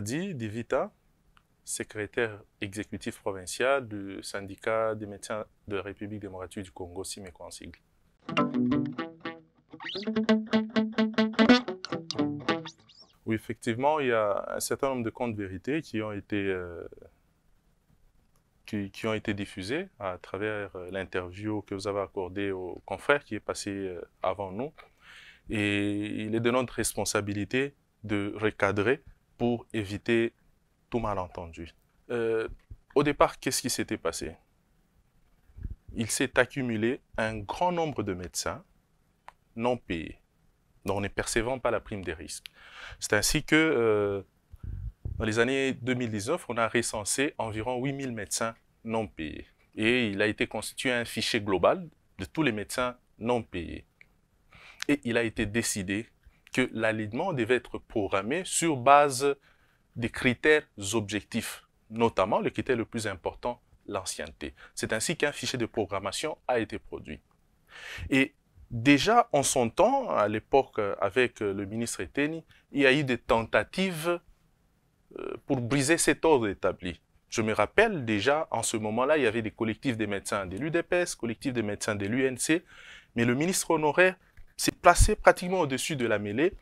Dit Divita, secrétaire exécutif provincial du syndicat des médecins de la République démocratique du Congo, Simeko en sigle. Oui, effectivement, il y a un certain nombre de comptes vérités qui ont été, euh, qui, ont été diffusés à travers euh, l'interview que vous avez accordée au confrère qui est passé euh, avant nous. Et il est de notre responsabilité de recadrer pour éviter tout malentendu. Euh, au départ, qu'est-ce qui s'était passé Il s'est accumulé un grand nombre de médecins non payés, dont on ne percevant pas la prime des risques. C'est ainsi que euh, dans les années 2019, on a recensé environ 8000 médecins non payés. Et il a été constitué un fichier global de tous les médecins non payés. Et il a été décidé que l'alignement devait être programmé sur base des critères objectifs, notamment le critère le plus important, l'ancienneté. C'est ainsi qu'un fichier de programmation a été produit. Et déjà en son temps, à l'époque avec le ministre Eteni, il y a eu des tentatives euh, pour briser cet ordre établi. Je me rappelle déjà, en ce moment-là, il y avait des collectifs des médecins de l'UDPS, collectifs des médecins de l'UNC, mais le ministre honoraire s'est placé pratiquement au-dessus de la mêlée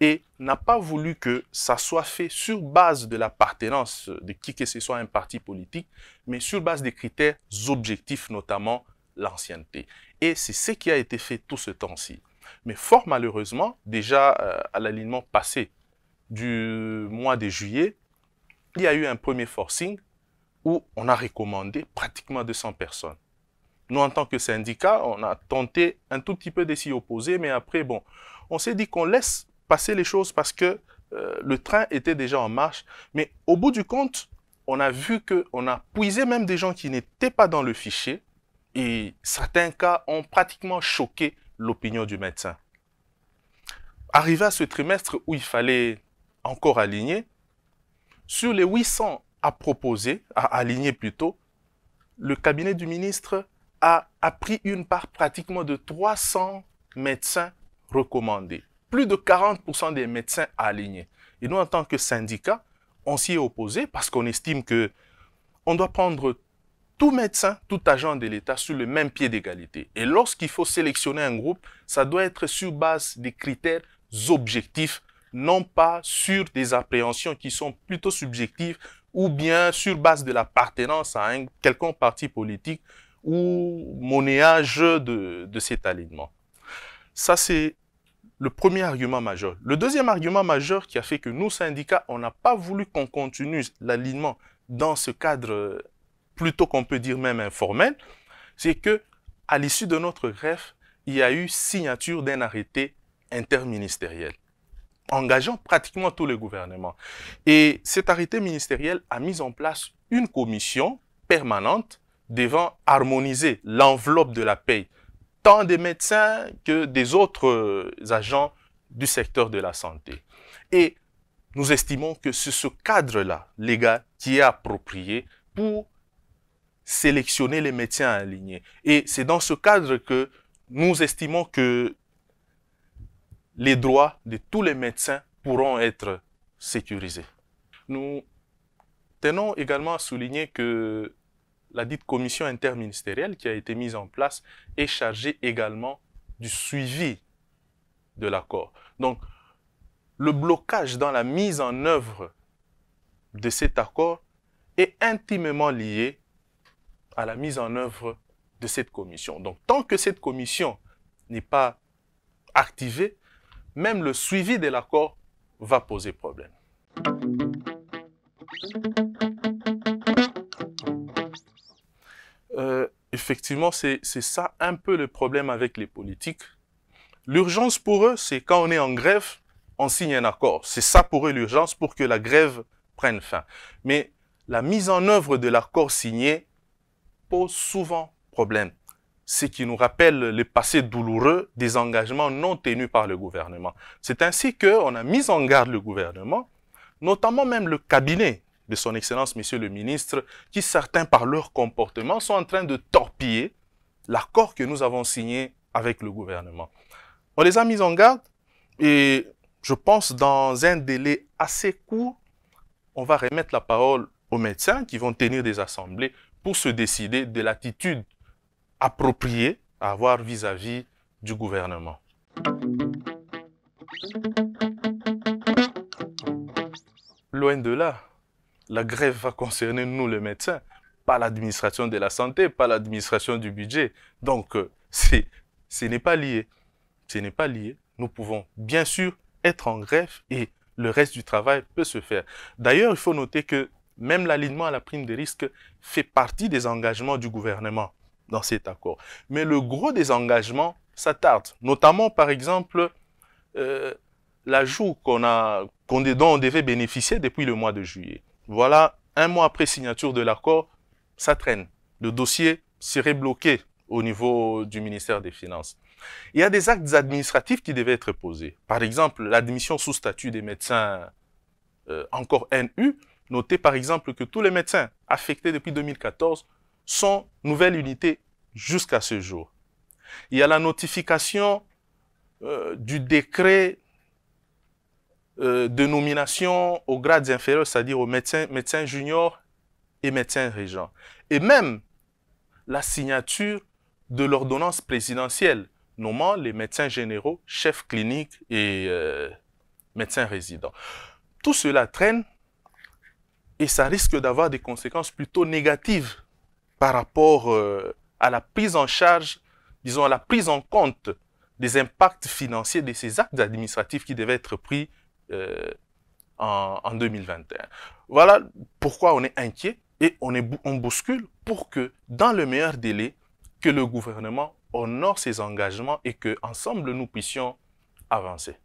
et n'a pas voulu que ça soit fait sur base de l'appartenance de qui que ce soit à un parti politique, mais sur base des critères objectifs, notamment l'ancienneté. Et c'est ce qui a été fait tout ce temps-ci. Mais fort malheureusement, déjà euh, à l'alignement passé du mois de juillet, il y a eu un premier forcing où on a recommandé pratiquement 200 personnes. Nous, en tant que syndicat, on a tenté un tout petit peu de s'y opposer, mais après, bon, on s'est dit qu'on laisse passer les choses parce que euh, le train était déjà en marche. Mais au bout du compte, on a vu qu'on a puisé même des gens qui n'étaient pas dans le fichier et certains cas ont pratiquement choqué l'opinion du médecin. Arrivé à ce trimestre où il fallait encore aligner, sur les 800 à proposer, à aligner plutôt, le cabinet du ministre a, pris une part pratiquement de 300 médecins recommandés. Plus de 40% des médecins alignés. Et nous, en tant que syndicat, on s'y est opposé parce qu'on estime que on doit prendre tout médecin, tout agent de l'État sur le même pied d'égalité. Et lorsqu'il faut sélectionner un groupe, ça doit être sur base des critères objectifs, non pas sur des appréhensions qui sont plutôt subjectives ou bien sur base de l'appartenance à un quelconque parti politique ou monnayage de, cet alignement. Ça, c'est le premier argument majeur. Le deuxième argument majeur qui a fait que nous, syndicats, on n'a pas voulu qu'on continue l'alignement dans ce cadre plutôt qu'on peut dire même informel, c'est que à l'issue de notre greffe, il y a eu signature d'un arrêté interministériel engageant pratiquement tous les gouvernements. Et cet arrêté ministériel a mis en place une commission permanente devant harmoniser l'enveloppe de la paye, tant des médecins que des autres euh, agents du secteur de la santé. Et nous estimons que c'est ce cadre-là, légal qui est approprié pour sélectionner les médecins alignés. Et c'est dans ce cadre que nous estimons que les droits de tous les médecins pourront être sécurisés. Nous tenons également à souligner que la dite commission interministérielle qui a été mise en place est chargée également du suivi de l'accord. Donc, le blocage dans la mise en œuvre de cet accord est intimement lié à la mise en œuvre de cette commission. Donc, tant que cette commission n'est pas activée, même le suivi de l'accord va poser problème. Euh, effectivement, c'est ça un peu le problème avec les politiques. L'urgence pour eux, c'est quand on est en grève, on signe un accord. C'est ça pour eux l'urgence pour que la grève prenne fin. Mais la mise en œuvre de l'accord signé pose souvent problème. Ce qui nous rappelle le passé douloureux des engagements non tenus par le gouvernement. C'est ainsi qu'on a mis en garde le gouvernement, notamment même le cabinet de son Excellence, Monsieur le Ministre, qui certains par leur comportement sont en train de torpiller l'accord que nous avons signé avec le gouvernement. On les a mis en garde et je pense dans un délai assez court, on va remettre la parole aux médecins qui vont tenir des assemblées pour se décider de l'attitude appropriée à avoir vis-à-vis du gouvernement. Loin de là, la grève va concerner nous, les médecins, pas l'administration de la santé, pas l'administration du budget. Donc, euh, ce n'est pas lié. Ce n'est pas lié. Nous pouvons bien sûr être en grève et le reste du travail peut se faire. D'ailleurs, il faut noter que même l'alignement à la prime de risque fait partie des engagements du gouvernement dans cet accord. Mais le gros des engagements s'attarde, notamment par exemple euh, l'ajout qu'on a, qu'on dont on devait bénéficier depuis le mois de juillet. Voilà, un mois après signature de l'accord, ça traîne. Le dossier serait bloqué au niveau du ministère des Finances. Il y a des actes administratifs qui devaient être posés. Par exemple, l'admission sous statut des médecins euh, encore NU. Notez par exemple que tous les médecins affectés depuis 2014 sont nouvelles unités jusqu'à ce jour. Il y a la notification euh, du décret euh, de nomination aux grades inférieurs, c'est-à-dire aux médecins, médecins juniors et médecins régents. Et même la signature de l'ordonnance présidentielle nommant les médecins généraux, chefs cliniques et euh, médecins résidents. Tout cela traîne et ça risque d'avoir des conséquences plutôt négatives par rapport euh, à la prise en charge, disons à la prise en compte des impacts financiers de ces actes administratifs qui devaient être pris euh, en, 2021. Voilà pourquoi on est inquiet et on, est, on bouscule pour que, dans le meilleur délai, que le gouvernement honore ses engagements et que, ensemble, nous puissions avancer.